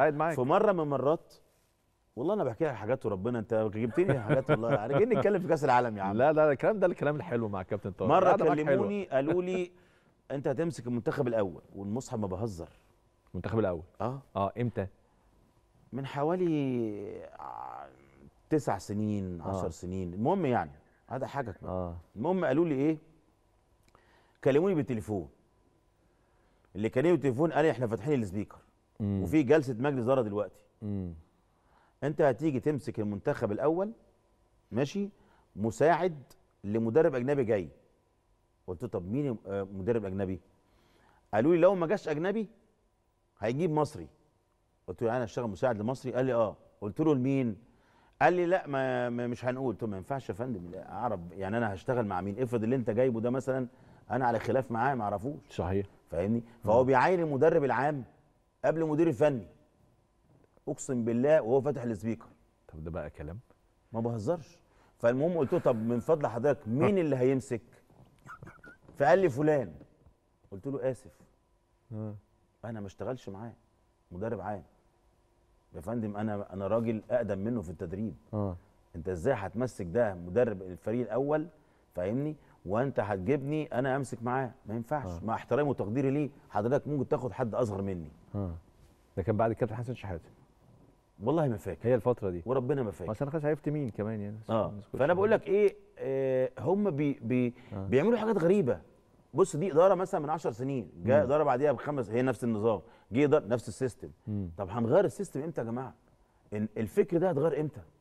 قاعد معاك في مره من المرات والله انا بحكي لك حاجات وربنا انت جبتني حاجات والله عارف جايين نتكلم في كاس العالم يا عم لا لا الكلام ده الكلام الحلو مع الكابتن طارق مره كلموني قالوا لي انت هتمسك المنتخب الاول والمصحف ما بهزر المنتخب الاول اه اه امتى من حوالي تسع سنين 10 آه. سنين المهم يعني هذا حاجك آه. المهم قالوا لي ايه كلموني بالتليفون اللي كلمني بالتليفون قال لي احنا فاتحين السبيكر مم. وفي جلسه مجلس اداره دلوقتي مم. انت هتيجي تمسك المنتخب الاول ماشي مساعد لمدرب اجنبي جاي قلت له طب مين آه، مدرب اجنبي قالوا لي لو ما جاش اجنبي هيجيب مصري قلت له يعني انا اشتغل مساعد لمصري قال لي اه قلت له لمين قال لي لا ما مش هنقول قلت له ما ينفعش يا فندم اعرف يعني انا هشتغل مع مين افرض اللي انت جايبه ده مثلا انا على خلاف معاه ما اعرفوش صحيح فاهمني فهو بيعين المدرب العام قبل المدير الفني اقسم بالله وهو فاتح السبيكر طب ده بقى كلام ما بهزرش فالمهم قلت له طب من فضل حضرتك مين اللي هيمسك فقال لي فلان قلت له اسف آه. انا ما اشتغلش معاه مدرب عام يا فندم انا انا راجل اقدم منه في التدريب اه انت ازاي هتمسك ده مدرب الفريق الاول فاهمني وانت هتجيبني انا امسك معاه ما ينفعش آه. مع احترامي وتقديري ليه حضرتك ممكن تاخد حد اصغر مني آه. ده كان بعد الكابتن حسن شحاته والله ما فاكر هي الفتره دي وربنا ما فاكر اصل انا خلاص عرفت مين كمان يعني اه فانا بقول لك ايه آه هم بي بي آه. بيعملوا حاجات غريبه بص دي اداره مثلا من 10 سنين جاء اداره بعديها بخمس هي نفس النظام جه نفس السيستم مم. طب هنغير السيستم امتى يا جماعه الفكر ده هيتغير امتى